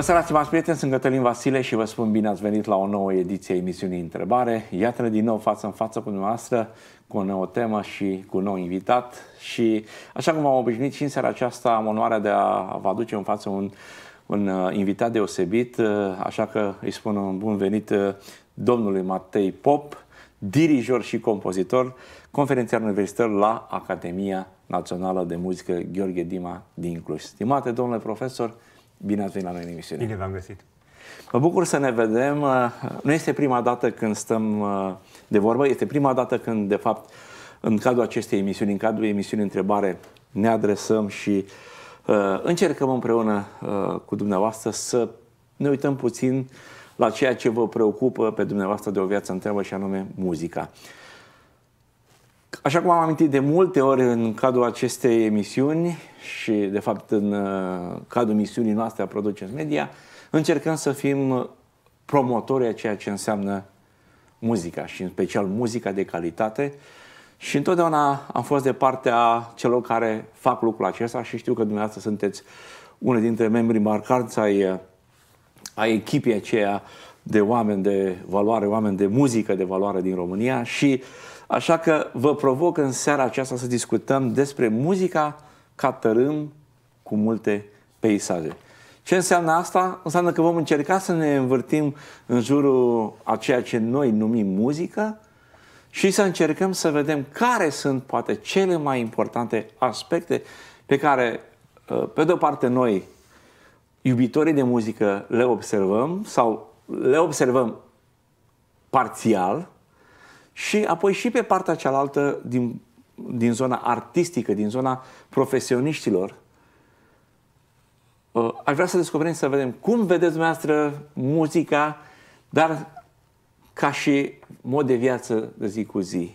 Bună seara, stimați prieteni, sunt Cătălin Vasile și vă spun bine ați venit la o nouă ediție a emisiunii Întrebare. Iată-ne din nou față în față cu dumneavoastră, cu o nouă temă și cu un nou invitat. Și așa cum am obișnuit și în seara aceasta, am onoarea de a vă aduce în față un, un uh, invitat deosebit, uh, așa că îi spun un bun venit uh, domnului Matei Pop, dirijor și compozitor, conferențiar universitar la Academia Națională de Muzică Gheorghe Dima din Cluj. Stimate domnule profesor, Bine ați venit la noi în emisiune. Bine v-am găsit. Mă bucur să ne vedem. Uh, nu este prima dată când stăm uh, de vorbă, este prima dată când, de fapt, în cadrul acestei emisiuni, în cadrul emisiunii Întrebare, ne adresăm și uh, încercăm împreună uh, cu dumneavoastră să ne uităm puțin la ceea ce vă preocupă pe dumneavoastră de o viață întreabă și anume muzica. Așa cum am amintit de multe ori în cadrul acestei emisiuni și, de fapt, în uh, cadrul misiunii noastre a Producens Media, încercăm să fim promotori a ceea ce înseamnă muzica și, în special, muzica de calitate. Și întotdeauna am fost de partea celor care fac lucrul acesta și știu că dumneavoastră sunteți unul dintre membrii marcanți ai, uh, ai echipei aceea de oameni de valoare, oameni de muzică de valoare din România și Așa că vă provoc în seara aceasta să discutăm despre muzica ca tărâm cu multe peisaje. Ce înseamnă asta? Înseamnă că vom încerca să ne învârtim în jurul a ceea ce noi numim muzică și să încercăm să vedem care sunt poate cele mai importante aspecte pe care, uh, pe de-o parte, noi, iubitorii de muzică, le observăm sau le observăm parțial, și apoi și pe partea cealaltă din, din zona artistică, din zona profesioniștilor, uh, aș vrea să descoperim, să vedem cum vedeți dumneavoastră muzica, dar ca și mod de viață de zi cu zi.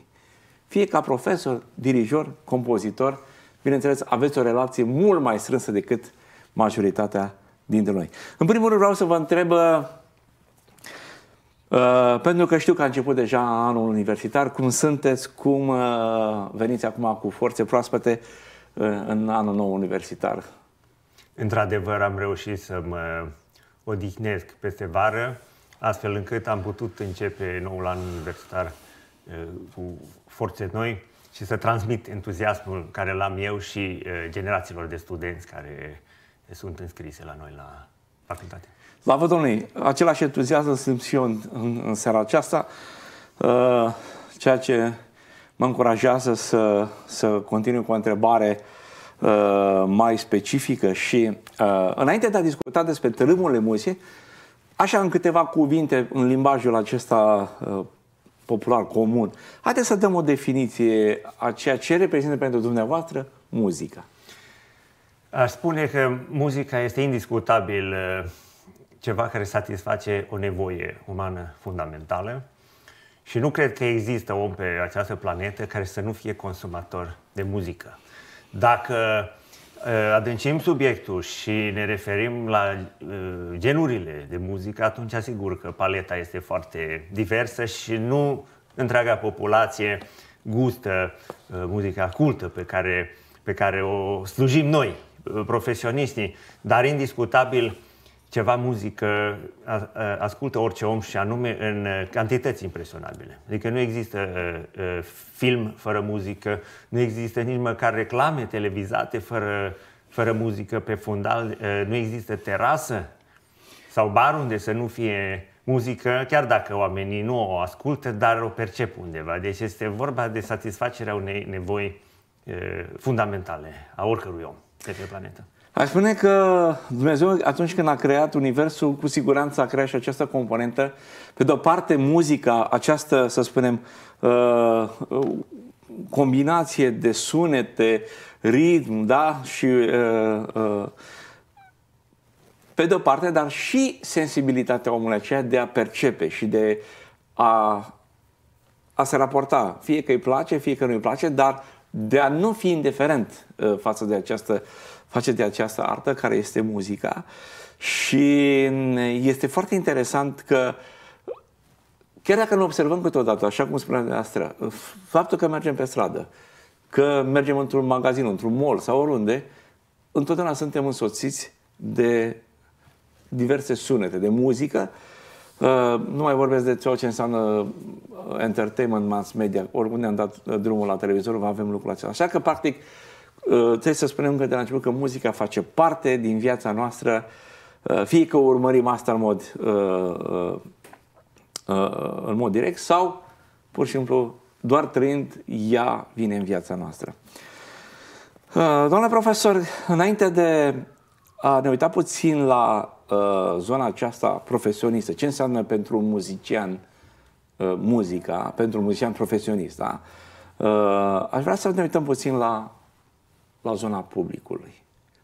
Fie ca profesor, dirijor, compozitor, bineînțeles, aveți o relație mult mai strânsă decât majoritatea dintre noi. În primul rând vreau să vă întreb uh, Uh, pentru că știu că a început deja anul universitar, cum sunteți, cum uh, veniți acum cu forțe proaspete uh, în anul nou universitar? Într-adevăr, am reușit să mă odihnesc peste vară, astfel încât am putut începe noul an universitar uh, cu forțe noi și să transmit entuziasmul care l-am eu și uh, generațiilor de studenți care sunt înscrise la noi la facultate. Slavă Domnului! Același entuziasm sunt și eu în, în, în seara aceasta, uh, ceea ce mă încurajează să, să continui cu o întrebare uh, mai specifică și uh, înainte de a discuta despre tărâmurile muziei, așa în câteva cuvinte în limbajul acesta popular, comun, haideți să dăm o definiție a ceea ce reprezintă pentru dumneavoastră muzica. Aș spune că muzica este indiscutabil uh, ceva care satisface o nevoie umană fundamentală și nu cred că există om pe această planetă care să nu fie consumator de muzică. Dacă uh, adâncim subiectul și ne referim la uh, genurile de muzică, atunci asigur că paleta este foarte diversă și nu întreaga populație gustă muzica cultă pe care, pe care o slujim noi. Uh, profesioniștii, dar indiscutabil ceva muzică ascultă orice om și anume în uh, cantități impresionabile. Adică nu există uh, film fără muzică, nu există nici măcar reclame televizate fără, fără muzică pe fundal, nu există terasă sau bar unde să nu fie muzică, chiar dacă oamenii nu o ascultă, dar o percep undeva. Deci este vorba de satisfacerea unei nevoi fundamentale a oricărui om de pe planetă? Aș spune că Dumnezeu, atunci când a creat Universul, cu siguranță a creat și această componentă. Pe de-o parte, muzica, această, să spunem, uh, uh, combinație de sunete, ritm, da, și uh, pe de-o parte, dar și sensibilitatea omului aceea de a percepe și de a, a se raporta, fie că îi place, fie că nu îi place, dar de a nu fi indiferent uh, față de această, față de această artă care este muzica și mm, este foarte interesant că chiar dacă nu observăm câteodată, așa cum spunea dumneavoastră, faptul că mergem pe stradă, că mergem într-un magazin, într-un mall sau oriunde, întotdeauna suntem însoțiți de diverse sunete, de muzică Uh, nu mai vorbesc de ceea ce înseamnă uh, entertainment, mass media. Oriunde am dat uh, drumul la televizor, avem lucrul acela. Așa că, practic, trebuie să spunem că de la început că muzica face parte din viața noastră, fie că urmărim asta în mod, în mod direct sau, pur și simplu, doar trăind, ea vine în viața noastră. Doamna profesor, înainte de a ne uita puțin la Uh, zona aceasta profesionistă. Ce înseamnă pentru un muzician uh, muzica, pentru un muzician profesionist? Da? Uh, aș vrea să ne uităm puțin la, la zona publicului.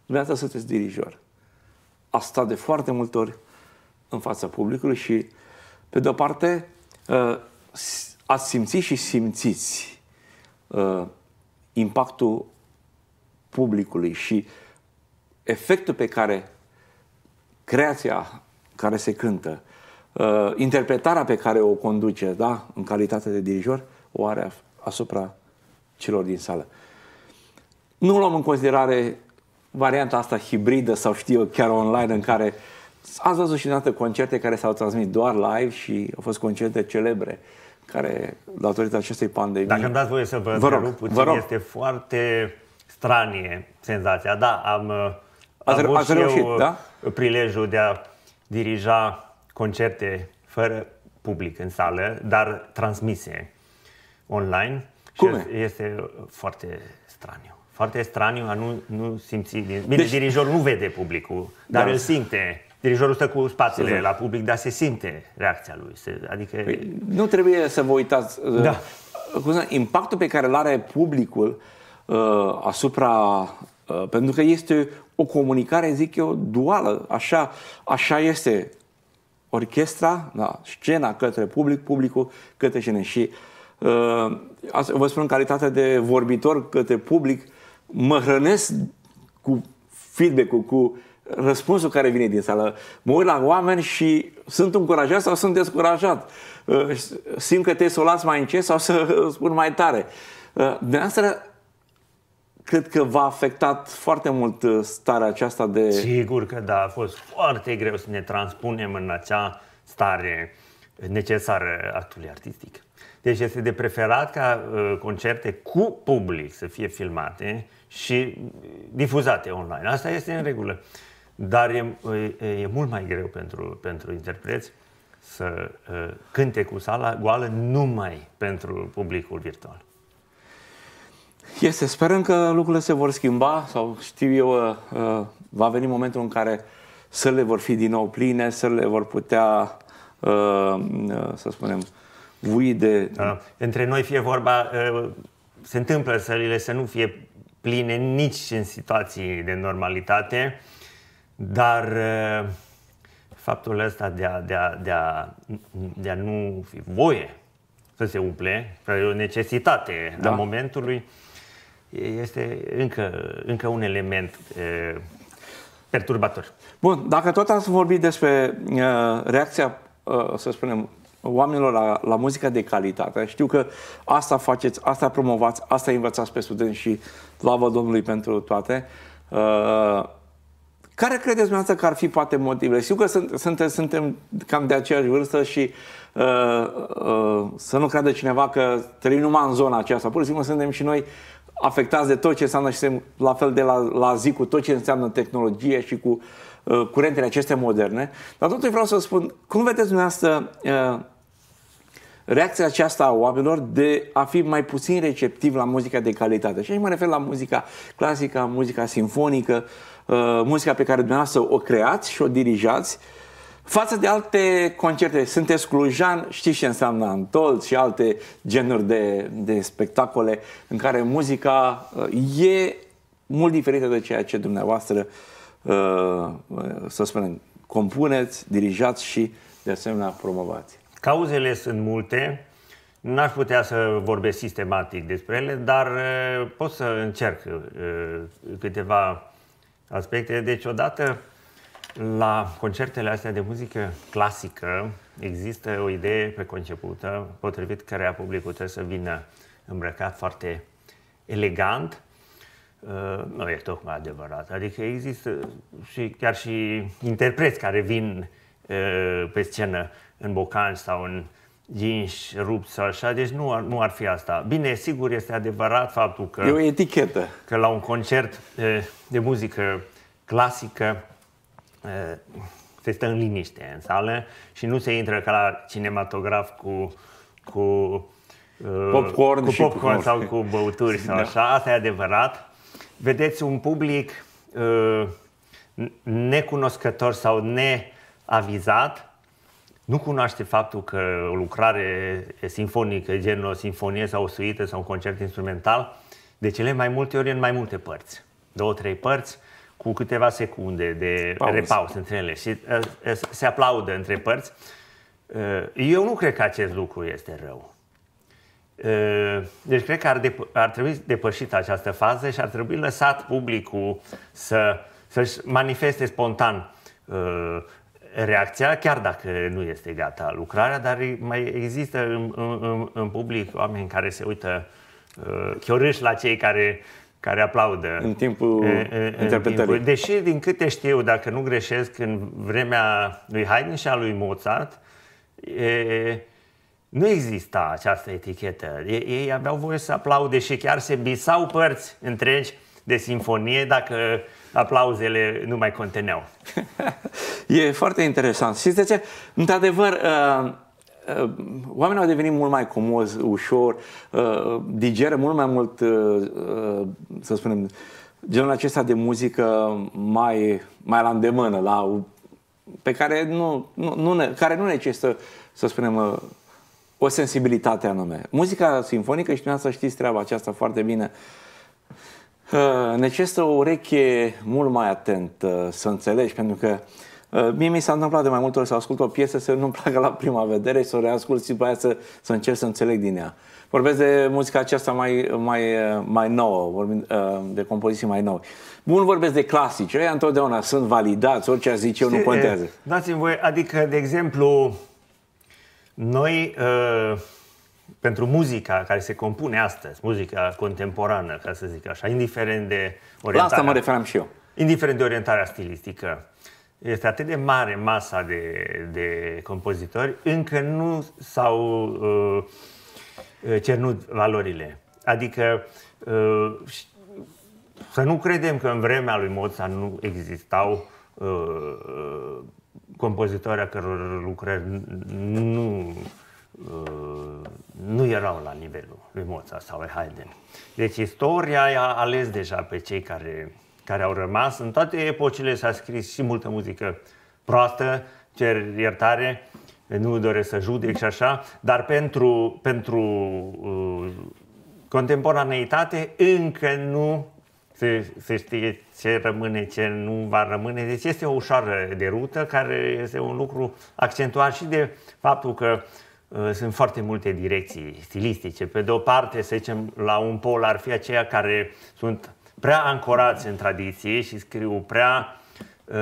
Dumneavoastră sunteți dirijor. A stat de foarte multe ori în fața publicului și, pe de-o parte, ați simțit și simțiți impactul publicului și efectul pe care creația care se cântă, uh, interpretarea pe care o conduce, da, în calitate de dirijor, o are asupra celor din sală. Nu luăm în considerare varianta asta hibridă sau știu eu chiar online în care ați văzut și dată concerte care s-au transmis doar live și au fost concerte celebre care, datorită acestei pandemii... Dacă îmi dați voie să vă, vă rog, puțin, vă rog. este foarte stranie senzația. Da, am, uh, ați, ați reușit, eu, uh, da? prilejul de a dirija concerte fără public în sală, dar transmise online. Cum și e? este foarte straniu. Foarte straniu a nu, nu simți... Bine, deci... dirijorul nu vede publicul, da. dar da. îl simte. Dirijorul stă cu spațiile la public, dar se simte reacția lui. Se, adică... Păi, nu trebuie să vă uitați... Uh, da. Uh, impactul pe care îl are publicul uh, asupra... Uh, pentru că este o comunicare, zic eu, duală. Așa, așa este orchestra, da, scena către public, publicul către scenă. Și uh, vă spun în calitate de vorbitor către public, mă hrănesc cu feedback-ul, cu răspunsul care vine din sală. Mă uit la oameni și sunt încurajat sau sunt descurajat. Uh, simt că te să o las mai încet sau să spun mai tare. Uh, de asta cred că v-a afectat foarte mult uh, starea aceasta de... Sigur că da, a fost foarte greu să ne transpunem în acea stare necesară actului artistic. Deci este de preferat ca uh, concerte cu public să fie filmate și uh, difuzate online. Asta este în regulă. Dar e, e, e mult mai greu pentru, pentru interpreți să uh, cânte cu sala goală numai pentru publicul virtual. Este, sperăm că lucrurile se vor schimba sau știu eu, uh, uh, va veni momentul în care sălile vor fi din nou pline, sălile vor putea, uh, să spunem, vui de... Da. da. Între noi fie vorba, se întâmplă sălile să nu fie pline nici în situații de normalitate, dar faptul ăsta de a, de a, de a, de a nu fi voie să se umple, e o necesitate da. a momentului, este încă, încă un element e, perturbator. Bun, dacă tot ați vorbit despre e, reacția, e, să spunem, oamenilor la, la muzica de calitate, știu că asta faceți, asta promovați, asta învățați pe studenți și slavă Domnului pentru toate. E, care credeți dumneavoastră că ar fi poate motivele? Știu că sunt, sunt, suntem cam de aceeași vârstă și uh, uh, să nu creadă cineva că trăim numai în zona aceasta. Pur și simplu suntem și noi afectați de tot ce înseamnă și suntem la fel de la, la zi cu tot ce înseamnă tehnologie și cu uh, curentele acestea moderne. Dar totuși vreau să vă spun, cum vedeți dumneavoastră uh, reacția aceasta a oamenilor de a fi mai puțin receptiv la muzica de calitate? Și aici mă refer la muzica clasică, muzica sinfonică, uh, muzica pe care dumneavoastră o creați și o dirijați, uh, Față de alte concerte, sunteți clujan, știți ce înseamnă antol și alte genuri de, de spectacole în care muzica uh, e mult diferită de ceea ce dumneavoastră, uh, uh, să spunem, compuneți, dirijați și de asemenea promovați. Cauzele sunt multe, n-aș putea să vorbesc sistematic despre ele, dar pot să încerc câteva aspecte. Deci odată la concertele astea de muzică clasică există o idee preconcepută potrivit cărea publicul trebuie să vină îmbrăcat foarte elegant. Uh, nu e tocmai adevărat. Adică există și chiar și interpreți care vin uh, pe scenă în bocanci sau în jeans rupt sau așa, deci nu ar, nu ar fi asta. Bine, sigur, este adevărat faptul că... E o etichetă. Că la un concert uh, de muzică clasică se stă în liniște în sală și nu se intră ca la cinematograf cu, cu uh, popcorn, cu popcorn cu sau cu băuturi sau da. așa. Asta e adevărat. Vedeți un public uh, necunoscător sau neavizat nu cunoaște faptul că o lucrare sinfonică, genul o sinfonie sau o suită sau un concert instrumental, de cele mai multe ori în mai multe părți. Două, trei părți, cu câteva secunde de Pauz. repaus între ele și uh, se aplaudă între părți. Uh, eu nu cred că acest lucru este rău. Uh, deci cred că ar, dep- ar trebui depășită această fază și ar trebui lăsat publicul să, să-și manifeste spontan uh, reacția, chiar dacă nu este gata lucrarea, dar mai există în, în, în public oameni care se uită uh, chiorâși la cei care uh, care aplaudă în timpul e, interpretării. Timpul. Deși, din câte știu, dacă nu greșesc, în vremea lui Haydn și a lui Mozart, e, nu exista această etichetă. Ei, ei aveau voie să aplaude și chiar se bisau părți întregi de sinfonie dacă aplauzele nu mai conteneau. e foarte interesant. Și de ce? Într-adevăr, uh Uh, oamenii au devenit mult mai comozi, ușor, uh, digeră mult mai mult, uh, să spunem, genul acesta de muzică mai, mai la îndemână, la, pe care nu, nu, nu, care nu necesită, să spunem, o sensibilitate anume. Muzica sinfonică, și să știți treaba aceasta foarte bine, necesită o ureche mult mai atentă să înțelegi, pentru că uh, Uh, mie mi s-a întâmplat de mai multe ori să ascult o piesă să nu-mi placă la prima vedere și să o reascult și după aia să, să încerc să înțeleg din ea. Vorbesc de muzica aceasta mai, mai, uh, mai nouă, vorbim uh, de compoziții mai noi. Bun, vorbesc de clasici. ăia întotdeauna sunt validați, orice a zice eu nu contează. Dați-mi voi, adică, de exemplu, noi, pentru muzica care se compune astăzi, muzica contemporană, ca să zic așa, indiferent de orientarea... La asta mă referam și eu. Indiferent de orientarea stilistică, este atât de mare masa de, de compozitori, încă nu s-au uh, uh cernut valorile. Adică uh, să nu credem că în vremea lui Mozart nu existau uh, uh compozitori a căror lucrări nu, uh, nu erau la nivelul lui Mozart sau lui Haydn. Deci istoria a ales deja pe cei care care au rămas. În toate epocile s-a scris și multă muzică proastă, cer iertare, nu doresc să judec și așa, dar pentru, pentru uh, contemporaneitate încă nu se, se știe ce rămâne, ce nu va rămâne. Deci este o ușoară de rută care este un lucru accentuat și de faptul că uh, sunt foarte multe direcții stilistice. Pe de o parte, să zicem, la un pol ar fi aceia care sunt prea ancorați în tradiție și scriu prea uh,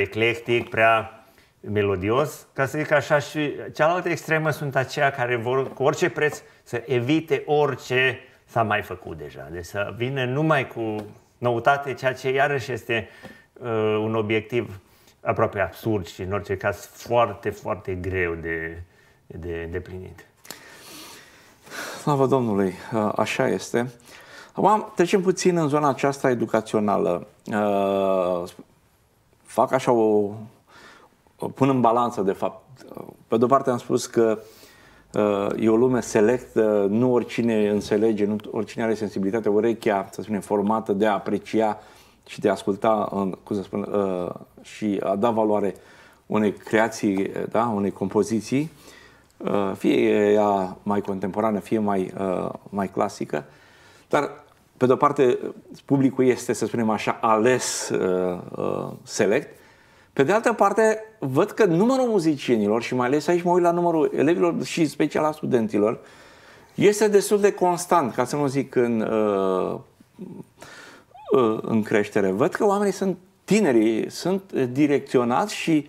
eclectic, prea melodios, ca să zic așa, și cealaltă extremă sunt aceia care vor cu orice preț să evite orice s-a mai făcut deja. Deci să vină numai cu noutate, ceea ce iarăși este uh, un obiectiv aproape absurd și în orice caz foarte, foarte greu de, de îndeplinit. Slavă Domnului, uh, așa este. Acum trecem puțin în zona aceasta educațională. Uh, fac așa o, o... pun în balanță, de fapt. Pe de-o parte am spus că uh, e o lume selectă, nu oricine înțelege, nu oricine are sensibilitatea, urechea, să spunem, formată de a aprecia și de a asculta, în, cum să spun, uh, și a da valoare unei creații, da, unei compoziții, uh, fie ea mai contemporană, fie mai, uh, mai clasică. Uh, dar, pe de-o parte, publicul este, să spunem așa, ales uh, uh, select. Pe de altă parte, văd că numărul muzicienilor, și mai ales aici mă uit la numărul elevilor și special a studenților, este destul de constant, ca să nu zic în, uh, uh, în creștere. Văd că oamenii sunt tinerii, sunt direcționați și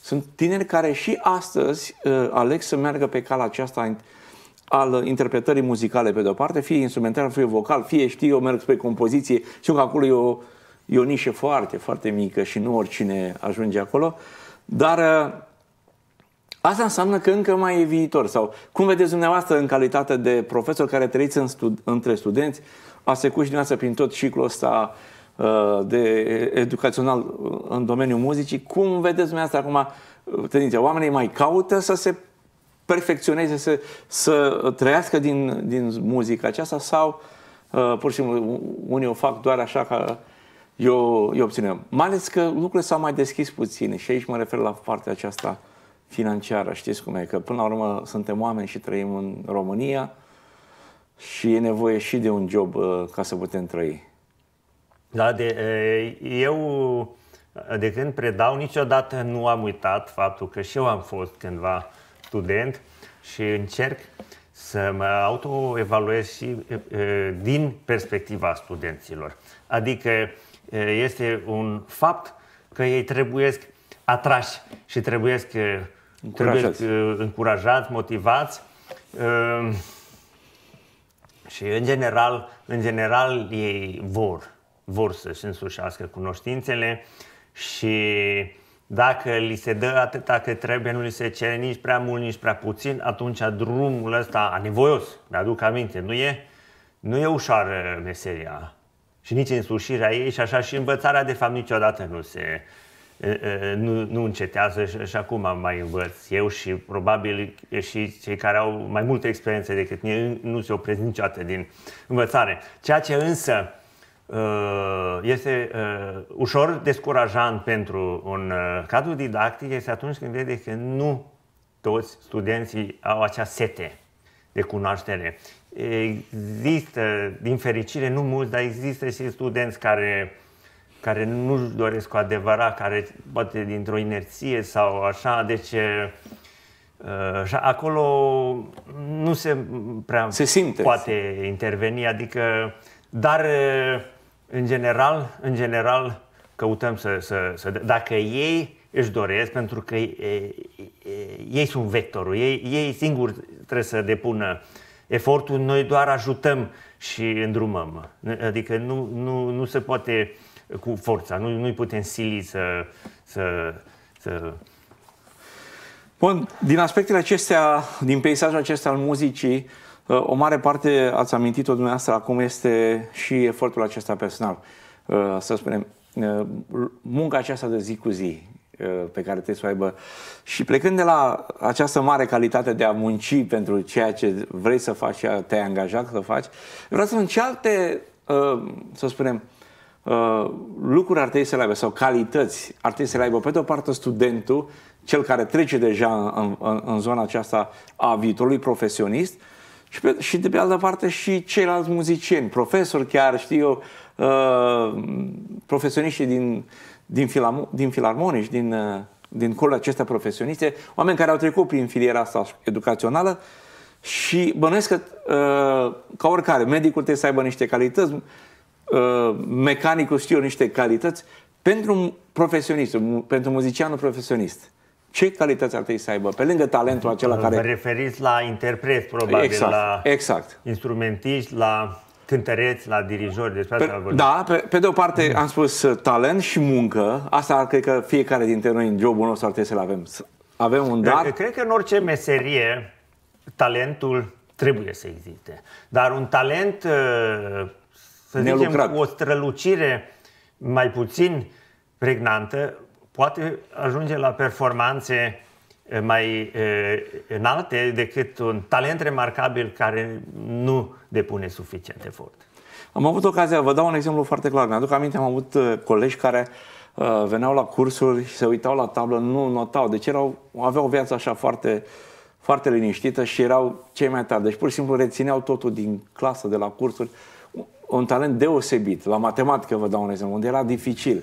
sunt tineri care și astăzi uh, aleg să meargă pe calea aceasta al interpretării muzicale pe de-o parte, fie instrumental, fie vocal, fie știu eu merg pe compoziție, știu că acolo e o, e o nișă foarte, foarte mică și nu oricine ajunge acolo, dar ă, asta înseamnă că încă mai e viitor sau cum vedeți dumneavoastră în calitate de profesor care trăiți în stud- între studenți, a secut și dumneavoastră prin tot ciclul ăsta ă, de educațional în domeniul muzicii, cum vedeți dumneavoastră acum tendința? Oamenii mai caută să se perfecționeze, să, să trăiască din, din muzica aceasta sau uh, pur și simplu unii o fac doar așa ca eu, eu obținem. Mai ales că lucrurile s-au mai deschis puțin și aici mă refer la partea aceasta financiară. Știți cum e? Că până la urmă suntem oameni și trăim în România și e nevoie și de un job uh, ca să putem trăi. Da, de, eu de când predau niciodată nu am uitat faptul că și eu am fost cândva uh, student și încerc să mă autoevaluez și din perspectiva studenților. Adică este un fapt că ei trebuie atrași și trebuie încurajați. Trebuie încurajați, motivați și în general, în general ei vor, vor să-și însușească cunoștințele și dacă li se dă atâta cât trebuie, nu li se cere nici prea mult, nici prea puțin, atunci drumul ăsta anevoios, mi-aduc aminte, nu e, nu e ușoară meseria și nici însușirea ei și așa și învățarea de fapt niciodată nu se nu, nu încetează și, și acum mai învăț eu și probabil și cei care au mai multe experiențe decât mine nu se opresc niciodată din învățare. Ceea ce însă Uh, este uh, ușor descurajant pentru un uh, cadru didactic este atunci când vede că nu toți studenții au acea sete de cunoaștere. Există, din fericire, nu mulți, dar există și studenți care, care nu-și doresc cu adevărat, care poate dintr-o inerție sau așa, deci și acolo nu se prea se simte. poate interveni, adică dar, în general, în general căutăm să, să, să... Dacă ei își doresc, pentru că ei, ei sunt vectorul, ei, ei singuri trebuie să depună efortul, noi doar ajutăm și îndrumăm. Adică nu, nu, nu se poate cu forța, nu, nu-i putem sili să, să, să... Bun, din aspectele acestea, din peisajul acesta al muzicii, Uh, o mare parte, ați amintit-o dumneavoastră, acum este și efortul acesta personal. Uh, să spunem, uh, munca aceasta de zi cu zi pe care trebuie să o aibă. Și plecând de la această mare calitate de a munci pentru ceea ce vrei să faci și te-ai angajat să faci, vreau să spun ce alte, să spunem, lucruri ar trebui să le aibă sau calități ar trebui să le aibă pe de o parte studentul, cel care trece deja în, în, în zona aceasta a viitorului profesionist, și, pe, și de pe altă parte și ceilalți muzicieni, profesori chiar, știu eu, uh, profesioniști din, din, filamo, din filarmonici, din, uh, din colul acestea profesioniste, oameni care au trecut prin filiera asta educațională și bănuiesc că, uh, ca oricare, medicul trebuie să aibă niște calități, uh, mecanicul știu eu, niște calități, pentru profesionist, pentru muzicianul profesionist ce calități ar trebui să aibă, pe lângă talentul acela Vă care... referiți la interpret, probabil, exact, la exact. instrumentiști, la cântăreți, la dirijori, despre asta Da, pe, pe de o parte mm. am spus uh, talent și muncă, asta cred că fiecare dintre noi în jobul nostru ar trebui să-l avem. Avem un dar... Cred că în orice meserie talentul trebuie să existe, dar un talent, uh, să zicem zicem, o strălucire mai puțin pregnantă, poate ajunge la performanțe eh, mai eh, înalte decât un talent remarcabil care nu depune suficient efort. Am avut ocazia, vă dau un exemplu foarte clar. Mi-aduc aminte, am avut eh, colegi care uh, veneau la cursuri și se uitau la tablă, nu notau. Deci erau, aveau o viață așa foarte, foarte liniștită și erau cei mai tari. Deci pur și simplu rețineau totul din clasă, de la cursuri. Un, un talent deosebit. La matematică vă dau un exemplu, unde era dificil. Uh,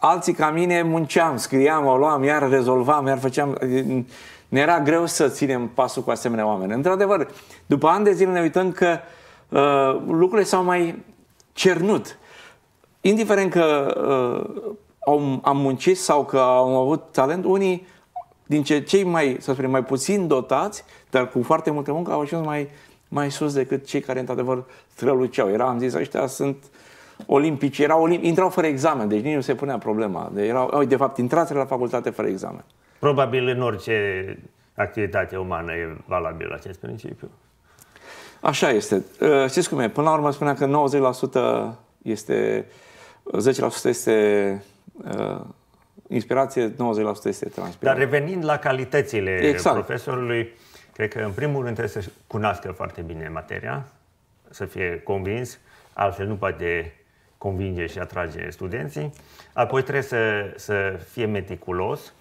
Alții ca mine munceam, scriam, o luam, iar rezolvam, iar făceam... Ne era greu să ținem pasul cu asemenea oameni. Într-adevăr, după ani de zile ne uităm că uh, lucrurile s-au mai cernut. Indiferent că uh, au, am muncit sau că am avut talent, unii din ce, cei mai, să spunem, mai puțin dotați, dar cu foarte multă muncă, au ajuns mai, mai sus decât cei care, într-adevăr, străluceau. Era, am zis, ăștia sunt uh, olimpici erau olimpi, intrau fără examen, deci nici nu se punea problema. De, erau, de fapt, intrați la facultate fără examen. Probabil în orice activitate umană e valabil acest principiu. Așa este. Uh, știți cum e? Până la urmă spunea că 90% este... 10% este uh, inspirație, 90% este transpirație. Dar revenind la calitățile exact. profesorului, cred că în primul rând trebuie să cunoască foarte bine materia, să fie convins, altfel nu poate convinge și atrage studenții. Apoi trebuie să, să fie meticulos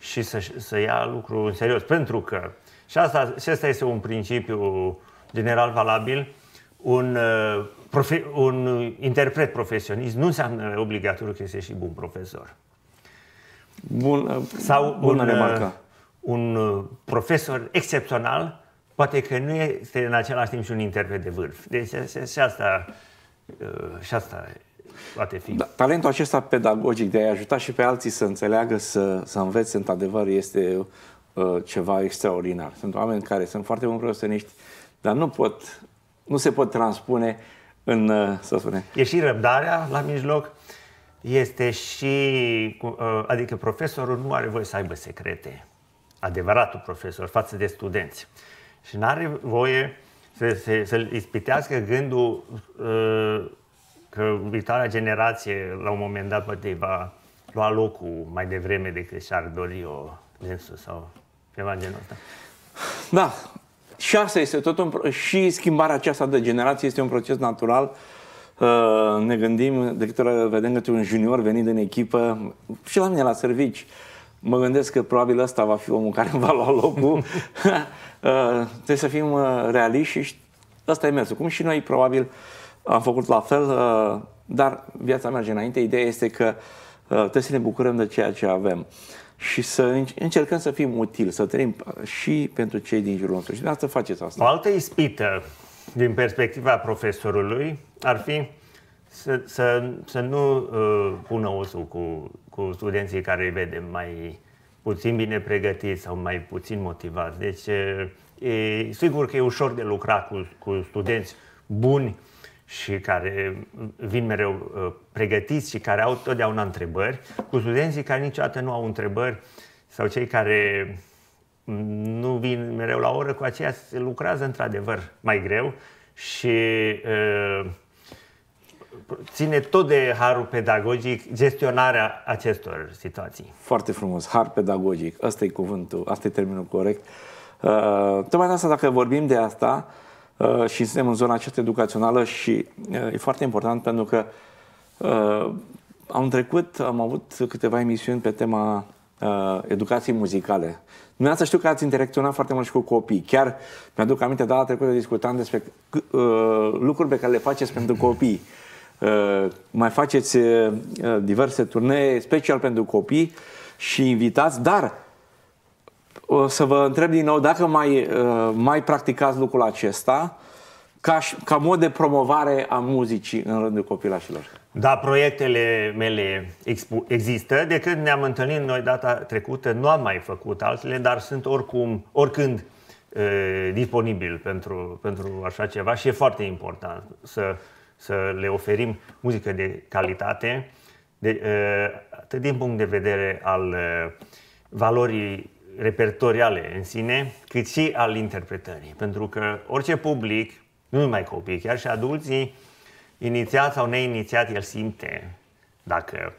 și să, să ia lucrul în serios. Pentru că, și asta, și asta este un principiu general valabil, un, uh, profe, un interpret profesionist nu înseamnă obligatoriu că este și bun profesor. Bun, uh, Sau bună un, uh, remarca. un profesor excepțional, poate că nu este în același timp și un interpret de vârf. Deci și asta Uh, și asta poate fi. Da, talentul acesta pedagogic de a ajuta și pe alții să înțeleagă, să, să învețe, într-adevăr, este uh, ceva extraordinar. Sunt oameni care sunt foarte buni profesioniști, dar nu pot, nu se pot transpune în, uh, să spunem. E și răbdarea la mijloc, este și, uh, adică profesorul nu are voie să aibă secrete, adevăratul profesor, față de studenți. Și nu are voie să, să, să-l ispitească gândul uh, că viitoarea generație, la un moment dat, poate va lua locul mai devreme decât și-ar dori o lensă sau ceva genul ăsta. Da, și asta este tot un... și schimbarea aceasta de generație este un proces natural. Uh, ne gândim, de câte ori vedem că un junior venit din echipă și la mine la servici, mă gândesc că probabil ăsta va fi omul care va lua locul. Uh, trebuie să fim uh, realiști și asta e mersul. Cum și noi probabil am făcut la fel, uh, dar viața merge înainte. Ideea este că trebuie să ne bucurăm de ceea ce avem și să încercăm să fim utili, să trăim și pentru cei din jurul nostru. Și de asta faceți asta. O altă ispită din perspectiva profesorului ar fi să, să, să nu uh, pună osul cu, cu studenții care îi vede mai puțin bine pregătiți sau mai puțin motivați. Deci, e, sigur că e ușor de lucrat cu, cu studenți buni și care vin mereu pregătiți și care au totdeauna întrebări, cu studenții care niciodată nu au întrebări sau cei care nu vin mereu la oră, cu aceea se lucrează într-adevăr mai greu și uh, ține tot de harul pedagogic gestionarea acestor situații. Foarte frumos, har pedagogic. Asta e cuvântul, asta e termenul corect. Uh, tocmai de asta, dacă vorbim de asta uh, și suntem în zona aceasta educațională și uh, e foarte important pentru că uh, am trecut, am avut câteva emisiuni pe tema uh, educației muzicale. Dumneavoastră știu că ați interacționat foarte mult și cu copii. Chiar mi-aduc aminte, data trecută discutam despre uh, lucruri pe care le faceți pentru copii. Uh, Uh, mai faceți uh, uh, diverse turnee special pentru copii și invitați, dar o să vă întreb din nou dacă mai, mai practicați lucrul acesta ca, ca mod de promovare a muzicii în rândul copilașilor. Da, proiectele mele există. De când ne-am întâlnit noi data trecută, nu am mai făcut altele, dar sunt oricum, oricând disponibil pentru, pentru așa ceva și e foarte important să să le oferim muzică de calitate, de, ă, atât din punct de vedere al ă, valorii repertoriale în sine, cât și al interpretării. Pentru că orice public, nu numai copii, chiar și adulții, inițiat sau neinițiat, el simte dacă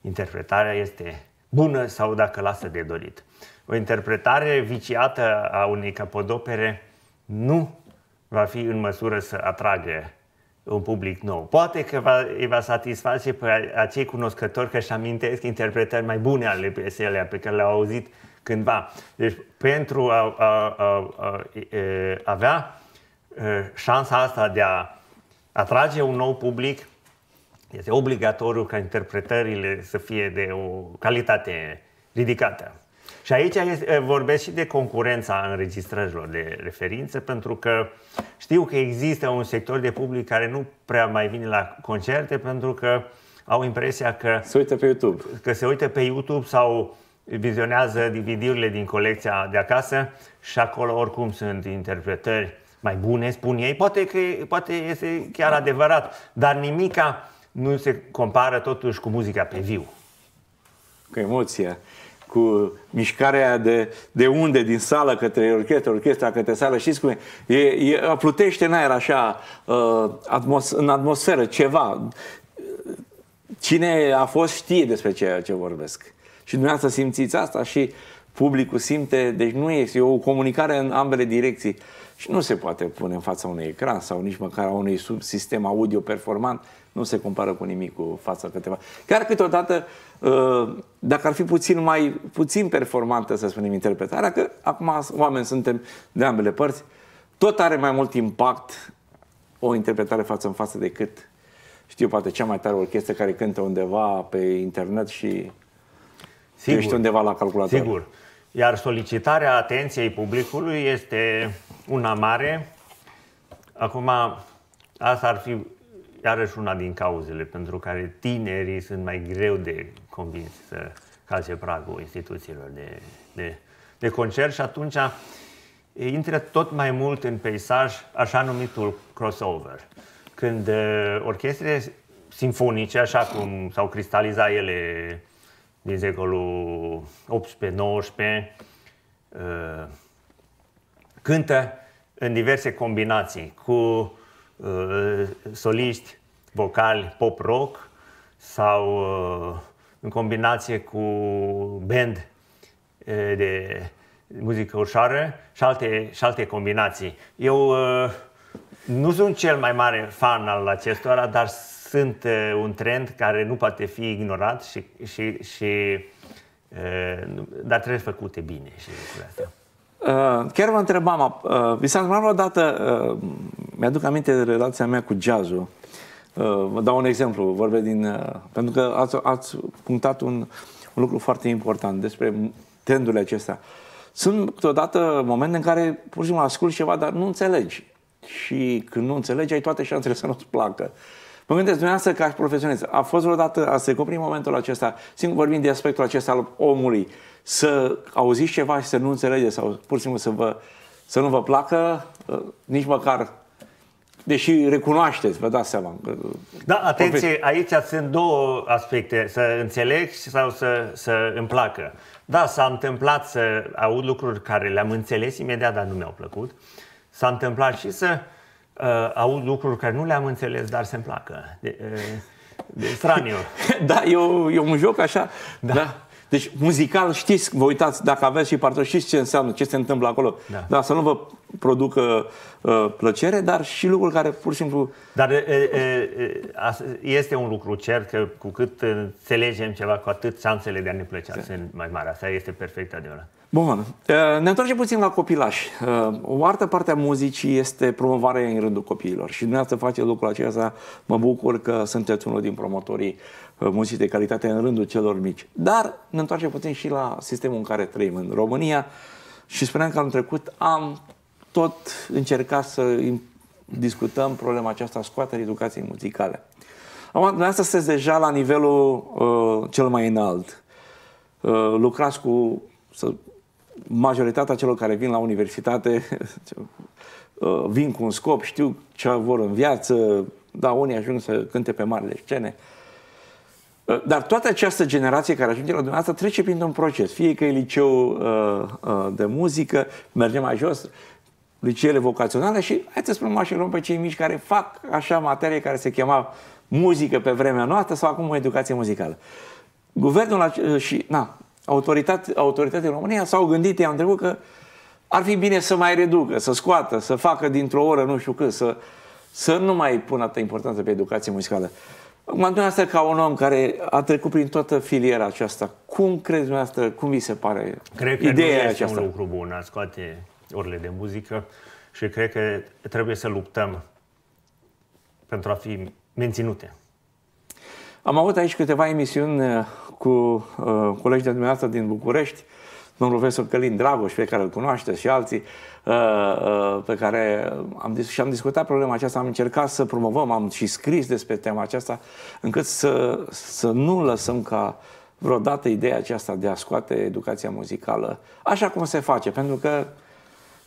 interpretarea este bună sau dacă lasă de dorit. O interpretare viciată a unei capodopere nu va fi în măsură să atragă un public nou. Poate că va, îi va satisface pe acei cunoscători că își amintesc interpretări mai bune ale piesele pe care le-au auzit cândva. Deci pentru a, a, a, a a avea șansa asta de a atrage un nou public, este obligatoriu ca interpretările să fie de o calitate ridicată. Și aici eh, vorbesc și de concurența înregistrărilor de referință, pentru că știu că există un sector de public care nu prea mai vine la concerte pentru că au impresia că se uită pe YouTube, că se uită pe YouTube sau vizionează DVD-urile din colecția de acasă și acolo oricum sunt interpretări mai bune, spun ei. Poate că poate este chiar adevărat, dar nimica nu se compară totuși cu muzica pe viu. Cu emoția cu mișcarea de, de unde din sală către orchestră, orchestra către sală, știți cum e? e, e plutește în aer așa, uh, atmos, în atmosferă, ceva. Cine a fost știe despre ceea ce vorbesc. Și dumneavoastră simțiți asta și publicul simte, deci nu este, e o comunicare în ambele direcții. Și nu se poate pune în fața unui ecran sau nici măcar a unui subsistem audio performant nu se compară cu nimic cu fața câteva. Chiar câteodată, uh, dacă ar fi puțin mai puțin performantă, să spunem, interpretarea, că acum oameni suntem de ambele părți, tot are mai mult impact o interpretare față în față decât știu, poate cea mai tare orchestră care cântă undeva pe internet și Sigur. ești undeva la calculator. Sigur. Iar solicitarea atenției publicului este una mare. Acum, asta ar fi iarăși una din cauzele pentru care tinerii sunt mai greu de convins să calce pragul instituțiilor de, de, de concert și atunci intră tot mai mult în peisaj așa numitul crossover. Când orchestrele sinfonice, așa cum s-au cristalizat ele din secolul 18-19, cântă în diverse combinații cu Uh, soliști vocali pop-rock sau uh, în combinație cu band uh, de muzică ușoară și alte, și alte combinații. Eu nu sunt cel mai mare fan al acestora, dar sunt un trend care nu poate fi ignorat și, și, și dar trebuie făcute bine și lucrurile astea. Uh, chiar vă întrebam, uh, vi s-a întâmplat uh, mi-aduc aminte de relația mea cu jazzul, uh, vă dau un exemplu, vorbe din, pentru că ați, ați punctat un, un lucru foarte important despre trendurile acestea. Sunt câteodată momente în care pur și simplu ascult ceva, dar nu înțelegi. Și când nu înțelegi, ai toate șansele să nu-ți placă. Uh, Mă gândesc, dumneavoastră, ca profesionist, a fost vreodată, a se copri în momentul acesta, simt vorbim de aspectul acesta al omului, să auziți ceva și să nu înțelegeți sau pur și simplu să, vă, să nu vă placă, ă, nici măcar deși recunoașteți, vă dați seama. da, atenție, aici sunt două aspecte, să înțeleg sau să, să îmi placă. Da, s-a întâmplat să aud lucruri care le-am înțeles imediat, dar nu mi-au plăcut. S-a întâmplat și să Uh, aud lucruri care nu le-am înțeles, dar se-mi placă. De, uh, de straniu. da, eu eu mă joc așa. Da. da. Deci, muzical, știți, vă uitați, dacă aveți și partea, știți ce înseamnă, ce se întâmplă acolo. Da. Dar să nu vă producă uh, plăcere, dar și lucruri care pur și simplu... Dar e, e, este un lucru cert că cu cât înțelegem ceva, cu atât șansele de a ne plăcea da. sunt mai mari. Asta este perfect adevărat. Bun. Ă, ne întoarcem puțin la copilași. Ă, o altă parte a muzicii este promovarea în rândul copiilor și dumneavoastră face lucrul acesta. Mă bucur că sunteți unul din promotorii Uh, muzici de calitate în rândul celor mici. Dar ne întoarcem puțin și la sistemul în care trăim în România și spuneam că anul trecut am tot încercat să discutăm problema aceasta scoaterii educației muzicale. Acum, dumneavoastră sunteți deja la nivelul uh, cel mai înalt. Uh, lucrați cu să, majoritatea celor care vin la universitate, uh, vin cu un scop, știu ce vor în viață, dar unii ajung să cânte pe marile scene. Uh, dar toată această generație care ajunge la dumneavoastră trece prin un proces. Fie că e liceu uh, uh, de muzică, mergem mai jos, liceele vocaționale și hai să spunem așa, luăm pe cei mici care fac așa materie care se chema muzică pe vremea noastră sau acum o educație muzicală. Guvernul uh, și na, autoritate, autoritatea România s-au gândit, i-au întrebat că ar fi bine să mai reducă, să scoată, să facă dintr-o oră nu știu cât, să, să nu mai pună atâta importanță pe educație muzicală. Acum, dumneavoastră, ca un om care a trecut prin toată filiera aceasta, cum crezi, dumneavoastră, cum vi se pare Cred că ideea nu este aceasta? un lucru bun, a scoate orele de muzică și cred că trebuie să luptăm pentru a fi menținute. Am avut aici câteva emisiuni uh, cu uh, colegi de dumneavoastră din București, domnul profesor Călin Dragoș, pe care îl cunoașteți și alții, Uh, uh, pe care am, și am discutat problema aceasta, am încercat să promovăm, am și scris despre tema aceasta, încât să, să nu lăsăm ca vreodată ideea aceasta de a scoate educația muzicală, așa cum se face, pentru că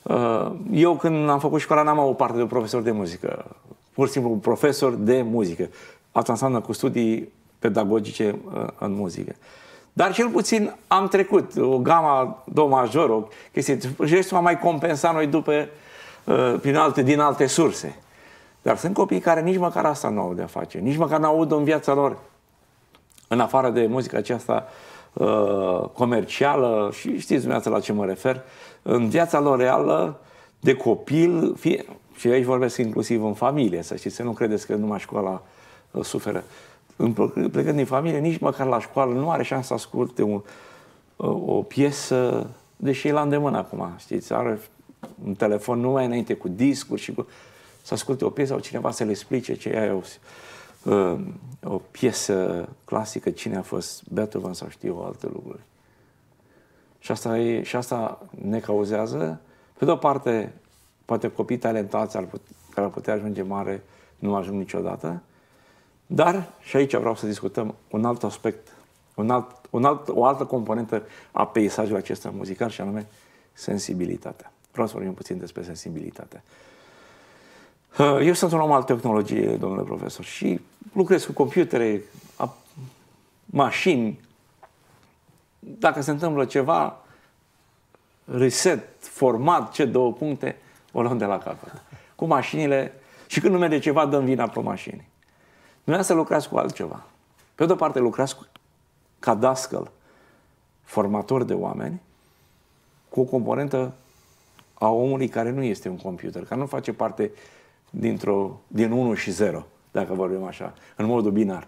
uh, eu când am făcut școala n-am avut parte de un profesor de muzică, pur și simplu un profesor de muzică. Asta înseamnă cu studii pedagogice în muzică. Dar cel puțin am trecut o gama do major, o chestie. și mai compensat noi după, uh, prin alte, din alte surse. Dar sunt copii care nici măcar asta nu au de-a face, nici măcar nu aud în viața lor, în afară de muzica aceasta uh, comercială, și știți dumneavoastră la ce mă refer, în viața lor reală, de copil, fie, și aici vorbesc inclusiv în familie, să știți, să nu credeți că numai școala uh, suferă. Uh, plecând din familie, nici măcar la școală nu are șansa să asculte un, o piesă, deși e la îndemână acum, știți, are un telefon nu înainte cu discuri și cu... să asculte o piesă sau cineva să le explice ce e o, ă, o piesă clasică, cine a fost Beethoven sau știu alte lucruri. Și asta, e, și asta ne cauzează, pe de o parte, poate copii talentați ar put, care ar putea ajunge mare nu ajung niciodată, dar, și aici vreau să discutăm un alt aspect, un alt, un alt, o altă componentă a peisajului acesta muzical și anume sensibilitatea. Vreau să vorbim puțin despre sensibilitate. Eu sunt un om al tehnologiei, domnule profesor, și lucrez cu computere, a, mașini. Dacă se întâmplă ceva, reset, format, ce două puncte, o luăm de la capăt. Cu mașinile și când nu merge ceva, dăm vina pe mașini. Dumneavoastră lucrați cu altceva. Pe de-o parte lucrați cu, cadascăl, formator de oameni, cu o componentă a omului care nu este un computer, care nu face parte dintr-o, din 1 și 0, dacă vorbim așa, în modul binar.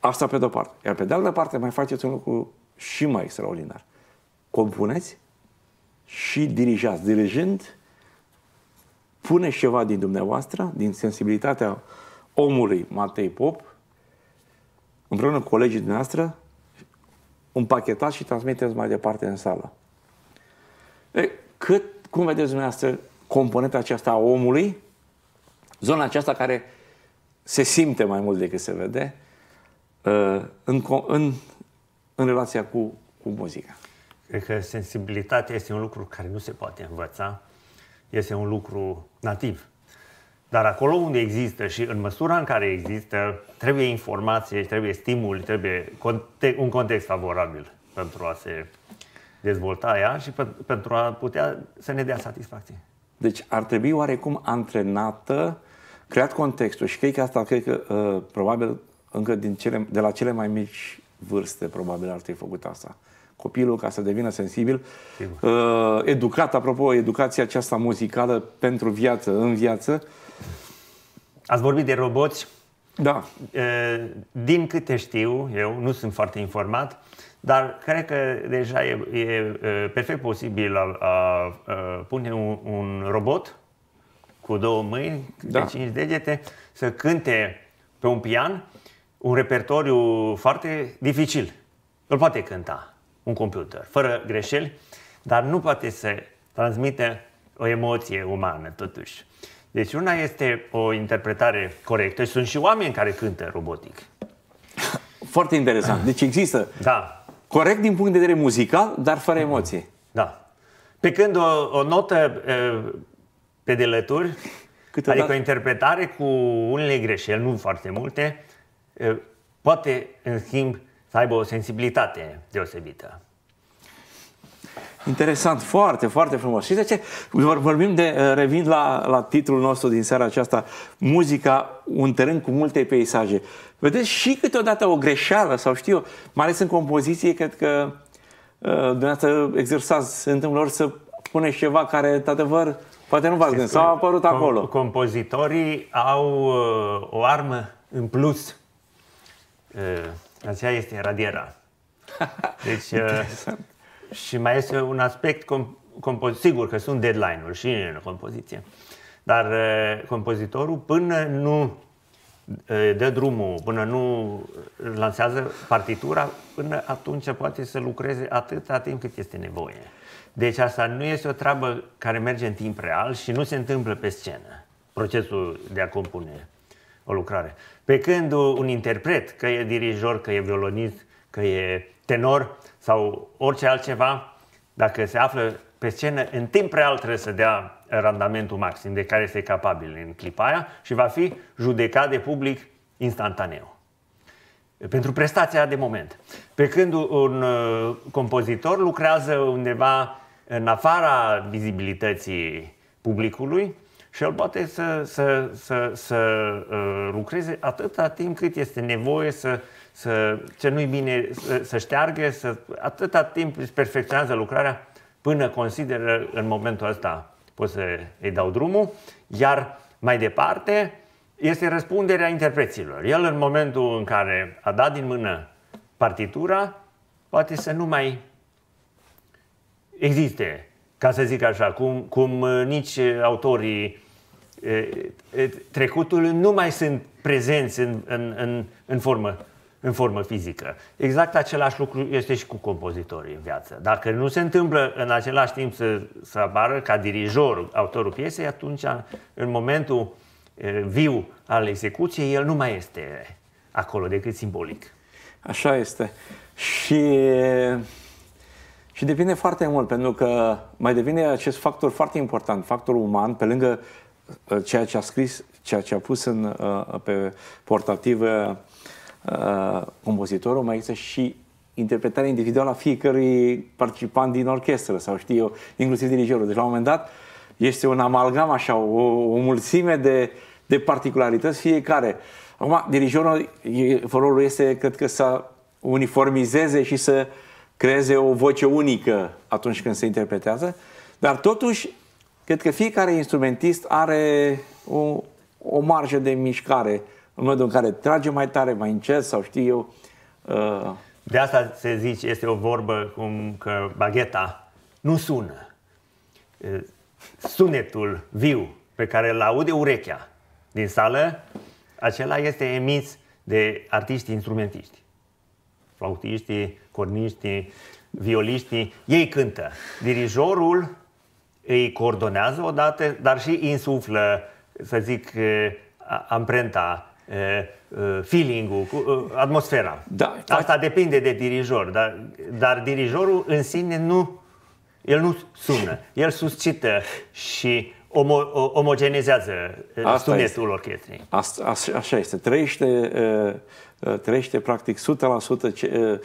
Asta pe de-o parte. Iar pe de altă parte mai faceți un lucru și mai extraordinar. Compuneți și dirijați. Dirijând, puneți ceva din dumneavoastră, din sensibilitatea omului Matei Pop, împreună cu colegii dumneavoastră, împachetați și transmiteți mai departe în sală. E, cât, cum vedeți dumneavoastră componenta aceasta a omului, zona aceasta care se simte mai mult decât se vede, în, în, în relația cu, cu muzica? Cred că sensibilitatea este un lucru care nu se poate învăța, este un lucru nativ. Dar acolo unde există și în măsura în care există, trebuie informație, trebuie stimul, trebuie un context favorabil pentru a se dezvolta ea și pentru a putea să ne dea satisfacție. Deci ar trebui oarecum antrenată, creat contextul și cred că asta, cred că uh, probabil încă din cele, de la cele mai mici vârste, probabil ar trebui făcut asta copilul ca să devină sensibil. Uh, educat, apropo, educația aceasta muzicală pentru viață, în viață, Ați vorbit de roboți. Da. Din câte știu eu, nu sunt foarte informat, dar cred că deja e, e perfect posibil a, a, a pune un, un robot cu două mâini, da. de cinci degete, să cânte pe un pian un repertoriu foarte dificil. Îl poate cânta un computer, fără greșeli, dar nu poate să transmită o emoție umană, totuși. Deci una este o interpretare corectă și sunt și oameni care cântă robotic. Foarte interesant. Deci există da. corect din punct de vedere muzical, dar fără emoție. Da. Pe când o, o notă pe delături, Câteodată... adică o interpretare cu unele greșeli, nu foarte multe, poate, în schimb, să aibă o sensibilitate deosebită. Interesant, foarte, foarte frumos. Și de ce vorbim de, uh, revin la, la titlul nostru din seara aceasta, muzica, un teren cu multe peisaje. Vedeți și câteodată o greșeală, sau știu eu, mai ales în compoziție, cred că uh, dumneavoastră exersați ori să puneți ceva care, într-adevăr, poate nu v-ați gândit, au apărut com- acolo. Compozitorii au uh, o armă în plus. Uh, aceea este radiera. Deci, uh, și mai este un aspect, compo- sigur că sunt deadline-uri și în compoziție, dar compozitorul până nu dă drumul, până nu lansează partitura, până atunci poate să lucreze atâta timp cât este nevoie. Deci asta nu este o treabă care merge în timp real și nu se întâmplă pe scenă, procesul de a compune o lucrare. Pe când un interpret, că e dirijor, că e violonist, că e tenor sau orice altceva, dacă se află pe scenă, în timp real trebuie să dea randamentul maxim de care este capabil în clipa aia și va fi judecat de public instantaneu. Pentru prestația de moment. Pe când un uh, compozitor lucrează undeva în afara vizibilității publicului și el poate să, să, să, să uh, lucreze atâta timp cât este nevoie să să, ce nu-i bine să, să șteargă, să, atâta timp își perfecționează lucrarea până consideră în momentul ăsta pot să-i dau drumul, iar mai departe este răspunderea interpreților. El în momentul în care a dat din mână partitura, poate să nu mai existe, ca să zic așa, cum, cum uh, nici uh, autorii uh, trecutul nu mai sunt prezenți în, în, în, în formă în formă fizică. Exact același lucru este și cu compozitorii în viață. Dacă nu se întâmplă în același timp să, să apară ca dirijor autorul piesei, atunci în momentul viu al execuției, el nu mai este acolo decât simbolic. Așa este. Și, și depinde foarte mult, pentru că mai devine acest factor foarte important, factorul uman, pe lângă ceea ce a scris, ceea ce a pus în, pe portativă Uh, compozitorul, mai există și interpretarea individuală a fiecărui participant din orchestră sau știu eu, inclusiv dirijorul. Deci la un moment dat este un amalgam așa, o, o mulțime de, de particularități fiecare. Acum, dirijorul, rolul este, cred că, să uniformizeze și să creeze o voce unică atunci când se interpretează, dar totuși, cred că fiecare instrumentist are o, o marjă de mișcare în momentul în care trage mai tare, mai încet sau știu eu... Uh... De asta se zice, este o vorbă cum că bagheta nu sună. Uh, sunetul viu pe care îl aude urechea din sală, acela este emis de artiști instrumentiști. Flautiștii, corniștii, violiștii, ei cântă. Dirijorul îi coordonează odată, dar și insuflă, să zic, uh, amprenta feeling-ul, atmosfera. Da, da, Asta depinde de dirijor, dar, dar dirijorul în sine nu, el nu sună, el suscită și omo, omogenizează Asta sunetul este. orchestrei. Asta, a, așa este, trăiește, trăiește practic 100% ce,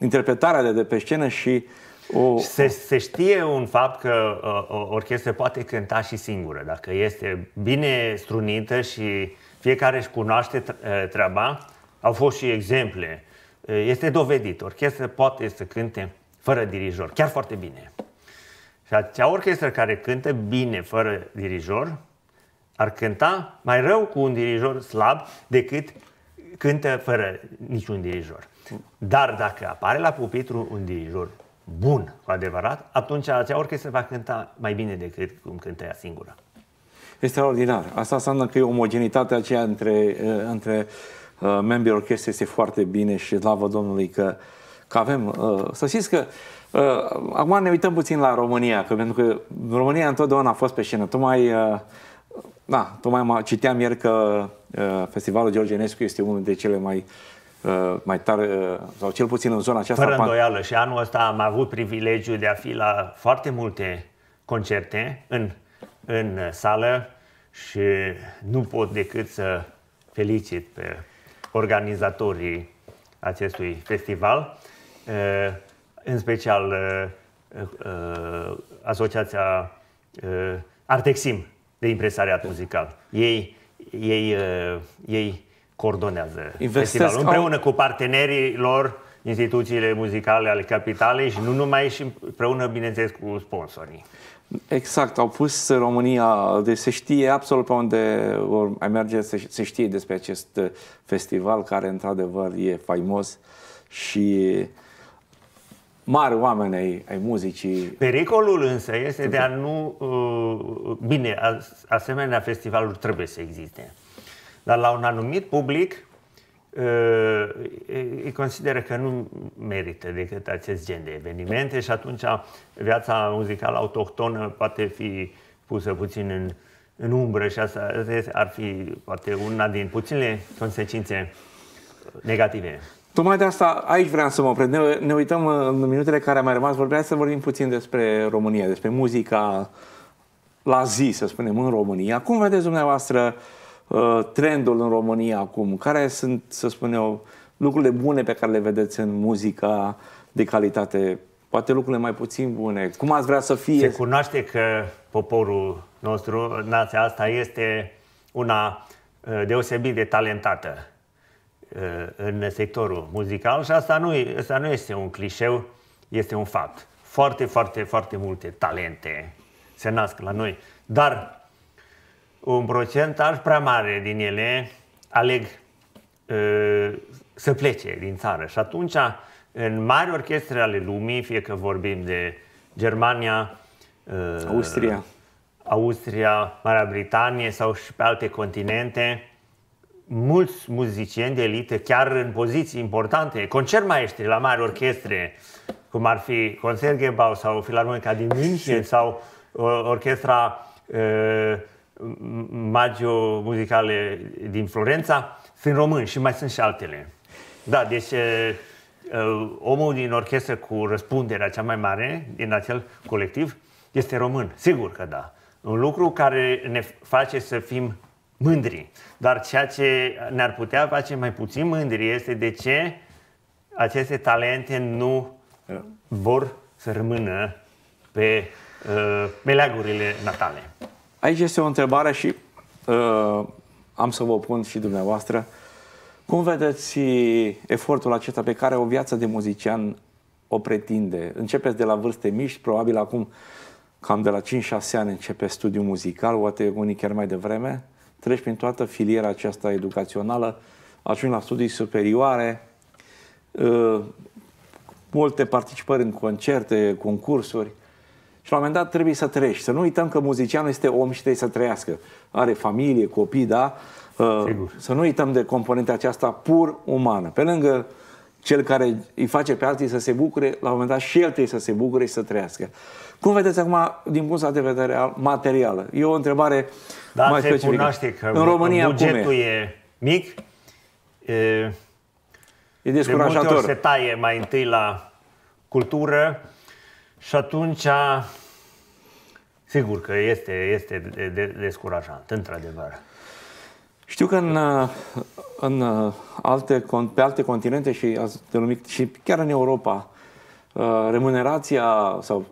interpretarea de, de pe scenă și o... Se, se știe un fapt că o, o orchestră poate cânta și singură, dacă este bine strunită și fiecare își cunoaște eh, treaba, au fost și exemple. Eh, este dovedit, orchestra poate să cânte fără dirijor, chiar foarte bine. Și acea orchestră care cântă bine fără dirijor ar cânta mai rău cu un dirijor slab decât cântă fără niciun dirijor. Dar dacă apare la pupitru un dirijor bun, cu adevărat, atunci acea orchestră va cânta mai bine decât cum cântă ea singură extraordinar. Asta înseamnă că e omogenitatea aceea între, eh, între uh, membrii orchestrei este foarte bine și slavă Domnului că, că avem. Uh, să știți că uh, acum ne uităm puțin la România, că pentru că România întotdeauna a fost pe scenă. Tocmai, uh, da, tocmai citeam ieri că uh, Festivalul George Enescu este unul de cele mai mai tare, sau cel puțin în zona aceasta. Fără îndoială și anul ăsta am avut privilegiul de a fi la foarte multe concerte în, în sală, și nu pot decât să felicit pe organizatorii acestui festival, eh, în special eh, eh, Asociația Artexim de Impresariat Muzical. Ei, ei, ei coordonează Investesc festivalul împreună au... cu partenerii lor instituțiile muzicale ale capitalei și nu numai, și împreună, bineînțeles, cu sponsorii. Exact, au pus România, de deci se știe absolut pe unde vor merge, se, se știe despre acest festival care într-adevăr e faimos și mari oameni ai, ai muzicii. Pericolul însă este exact. de a nu... Uh, bine, asemenea festivaluri trebuie să existe, dar la un anumit public îi ă, consideră că nu merită decât acest gen de evenimente și atunci viața muzicală autohtonă poate fi pusă puțin în, în umbră și asta ar fi poate una din puținele consecințe negative. Tocmai de asta aici vreau să mă opresc. Ne, ne uităm uh, în minutele care am mai rămas, vorbea să vorbim puțin despre România, despre muzica la zi, să spunem, în România. Cum vedeți dumneavoastră uh, Uh, trendul în România acum? Care sunt, să spun eu, lucrurile bune pe care le vedeți în muzica de calitate? Poate lucrurile mai puțin bune. Cum ați vrea să fie? Se cunoaște că poporul nostru, nația asta, este una uh, deosebit de talentată uh, în sectorul muzical și asta nu, asta nu este un clișeu, este un fapt. Foarte, foarte, foarte multe talente se nasc la noi, dar un procentaj prea mare din ele aleg ă, să plece din țară. Și atunci, în mari orchestre ale lumii, fie că vorbim de Germania, ă, Austria, Austria Marea Britanie sau și pe alte continente, mulți muzicieni de elită, chiar în poziții importante, concertmaestri la mari orchestre, cum ar fi Concertgebouw sau Filarmonica din München sau ă, Orchestra uh, magio muzicale din Florența sunt români și mai sunt și altele. Da, deci omul din orchestră cu răspunderea cea mai mare din acel colectiv este român. Sigur că da. Un lucru care ne face să fim mândri. Dar ceea ce ne-ar putea face mai puțin mândri este de ce aceste talente nu vor să rămână pe uh, meleagurile natale. Aici este o întrebare și uh, am să vă pun și dumneavoastră. Cum vedeți efortul acesta pe care o viață de muzician o pretinde? Începeți de la vârste mici, probabil acum cam de la 5-6 ani începe studiul muzical, poate unii chiar mai devreme, treci prin toată filiera aceasta educațională, ajungi la studii superioare, uh, multe participări în concerte, concursuri. Și la un moment dat trebuie să trăiești. Să nu uităm că muzicianul este om și trebuie să trăiască. Are familie, copii, da? Uh, Sigur. Să nu uităm de componenta aceasta pur umană. Pe lângă cel care îi face pe alții să se bucure, la un moment dat și el trebuie să se bucure și să trăiască. Cum vedeți acum, din punctul de vedere al materială? E o întrebare da, mai specifică. Se că în România bugetul cum e? e mic, e, e descurajator. De se taie mai întâi la cultură, și atunci, sigur că este, este descurajant, într-adevăr. Știu că în, în alte, pe alte continente și denumit, și chiar în Europa, remunerația sau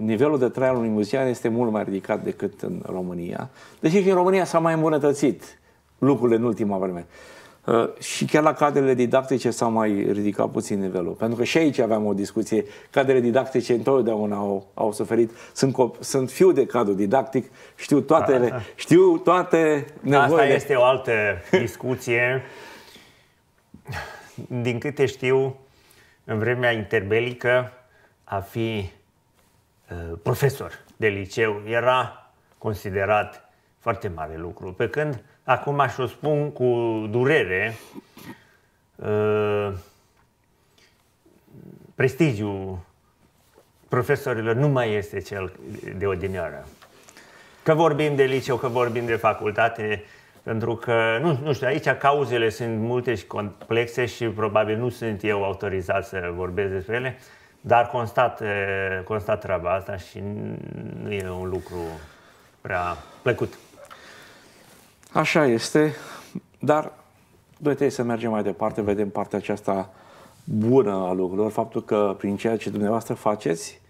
nivelul de trai al unui muzician este mult mai ridicat decât în România. Deși și în România s-a mai îmbunătățit lucrurile în ultima vreme. Uh, și chiar la cadrele didactice s-a mai ridicat puțin nivelul. Pentru că și aici aveam o discuție. Cadrele didactice întotdeauna au, au suferit. Sunt, cop- sunt fiu de cadru didactic, știu toate, știu toate nevoile. Asta este o altă discuție. Din câte știu, în vremea interbelică, a fi uh, profesor de liceu era considerat foarte mare lucru. Pe când, acum aș o spun cu durere, uh, prestigiul profesorilor nu mai este cel de odinioară. Că vorbim de liceu, că vorbim de facultate, pentru că, nu, nu știu, aici cauzele sunt multe și complexe și probabil nu sunt eu autorizat să vorbesc despre ele, dar constat, uh, constat treaba asta și nu e un lucru prea plăcut. Așa este, dar noi trebuie să mergem mai departe, vedem partea aceasta bună a lucrurilor, faptul că prin ceea ce dumneavoastră faceți,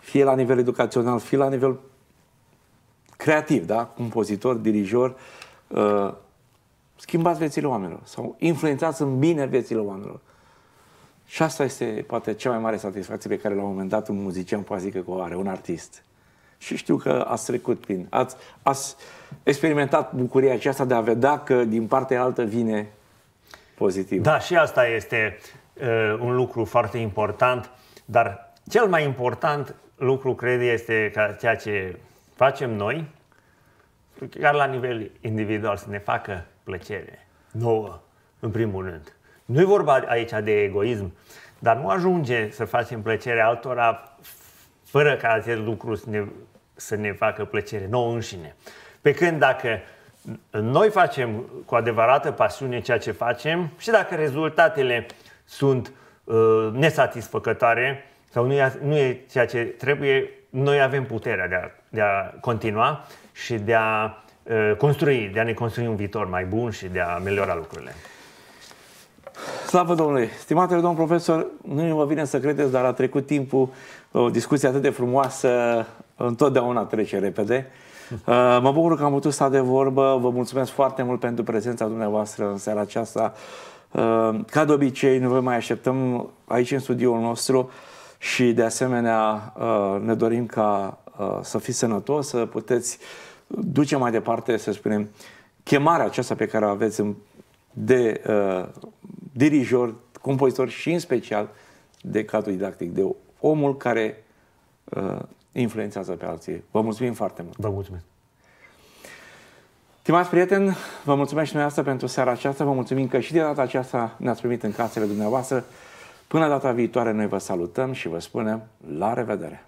fie la nivel educațional, fie la nivel creativ, da? compozitor, dirijor, uh, schimbați viețile oamenilor sau influențați în bine viețile oamenilor. Și asta este poate cea mai mare satisfacție pe care la un moment dat un muzician poate zică că o are, un artist. Și știu că ați trecut prin... Ați, ați experimentat bucuria aceasta de a vedea că din partea altă vine pozitiv. Da, și asta este uh, un lucru foarte important, dar cel mai important lucru, cred, este ca ceea ce facem noi, chiar la nivel individual, să ne facă plăcere nouă, în primul rând. Nu e vorba aici de egoism, dar nu ajunge să facem plăcere altora fără ca acest lucru să ne, să ne facă plăcere nouă înșine. Pe când dacă noi facem cu adevărată pasiune ceea ce facem și dacă rezultatele sunt uh, nesatisfăcătoare sau nu e, nu e ceea ce trebuie, noi avem puterea de a, de a continua și de a uh, construi, de a ne construi un viitor mai bun și de a ameliora lucrurile. Slavă Domnului! Stimatele domn profesor, nu mă vine să credeți, dar a trecut timpul o discuție atât de frumoasă întotdeauna trece repede. Uh, mă bucur că am putut sta de vorbă. Vă mulțumesc foarte mult pentru prezența dumneavoastră în seara aceasta. Uh, ca de obicei, nu vă mai așteptăm aici în studioul nostru și de asemenea uh, ne dorim ca să fiți sănătos, să puteți duce mai departe, să spunem, chemarea aceasta pe care o aveți de uh, dirijor, compozitor și în special de cadru didactic, de omul care uh, influențează pe alții. Vă mulțumim foarte mult! Vă mulțumesc! Stimați prieteni, vă mulțumesc și noi asta pentru seara aceasta. Vă mulțumim că și de data aceasta ne-ați primit în casele dumneavoastră. Până data viitoare, noi vă salutăm și vă spunem la revedere!